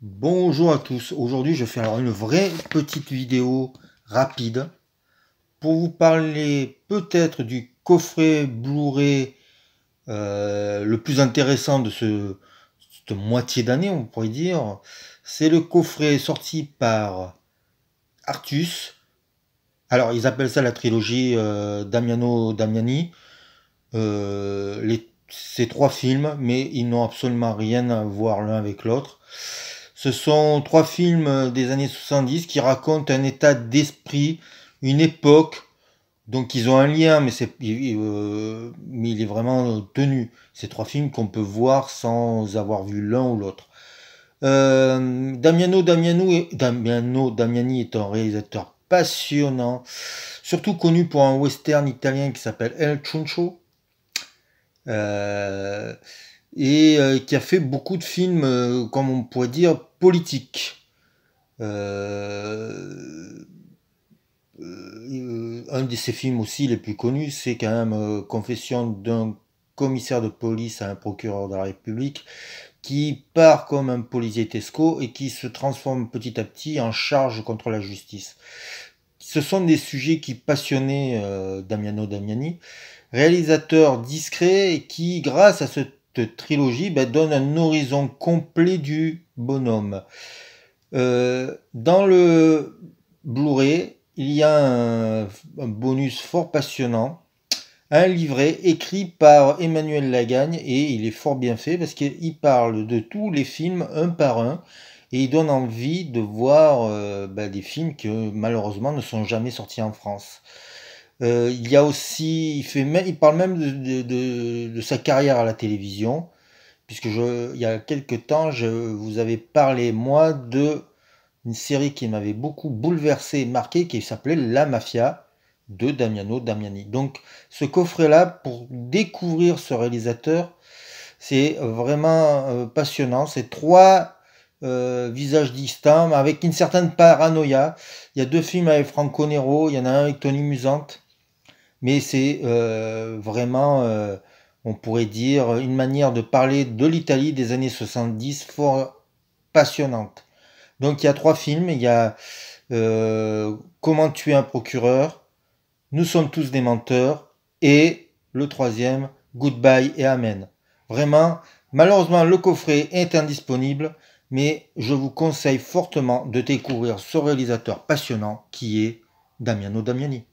Bonjour à tous, aujourd'hui je fais alors une vraie petite vidéo rapide pour vous parler peut-être du coffret Blu-ray euh, le plus intéressant de ce, cette moitié d'année on pourrait dire. C'est le coffret sorti par Artus. Alors ils appellent ça la trilogie euh, Damiano Damiani. Euh, ces trois films, mais ils n'ont absolument rien à voir l'un avec l'autre. Ce sont trois films des années 70 qui racontent un état d'esprit, une époque. Donc ils ont un lien, mais, c'est, euh, mais il est vraiment tenu. Ces trois films qu'on peut voir sans avoir vu l'un ou l'autre. Euh, Damiano, Damiano, Damiani est un réalisateur passionnant, surtout connu pour un western italien qui s'appelle El Chuncho. Euh, et euh, qui a fait beaucoup de films, euh, comme on pourrait dire, politiques. Euh, un de ses films aussi les plus connus, c'est quand même Confession d'un commissaire de police à un procureur de la République, qui part comme un policier Tesco et qui se transforme petit à petit en charge contre la justice. Ce sont des sujets qui passionnaient Damiano Damiani, réalisateur discret et qui, grâce à ce trilogie ben, donne un horizon complet du bonhomme. Euh, dans le Blu-ray, il y a un, bonus fort passionnant, un livret écrit par Emmanuel Lagagne et il est fort bien fait parce qu'il parle de tous les films un par un et il donne envie de voir euh, ben, des films que malheureusement ne sont jamais sortis en France. Euh, il y a aussi, il, fait, il parle même de, sa carrière à la télévision, puisque je, il y a quelques temps, je vous avais parlé, moi, de une série qui m'avait beaucoup bouleversé et marqué, qui s'appelait La Mafia de Damiano Damiani. Donc ce coffret-là, pour découvrir ce réalisateur, c'est vraiment euh, passionnant. C'est trois euh, visages distincts, mais avec une certaine paranoïa. Il y a deux films avec Franco Nero, il y en a un avec Tony Musante mais c'est euh, vraiment, euh, on pourrait dire, une manière de parler de l'Italie des années 70 fort passionnante. Donc il y a trois films, il y a euh, Comment tuer un procureur, Nous sommes tous des menteurs, et le troisième, Goodbye et Amen. Vraiment, malheureusement le coffret est indisponible, mais je vous conseille fortement de découvrir ce réalisateur passionnant qui est Damiano Damiani.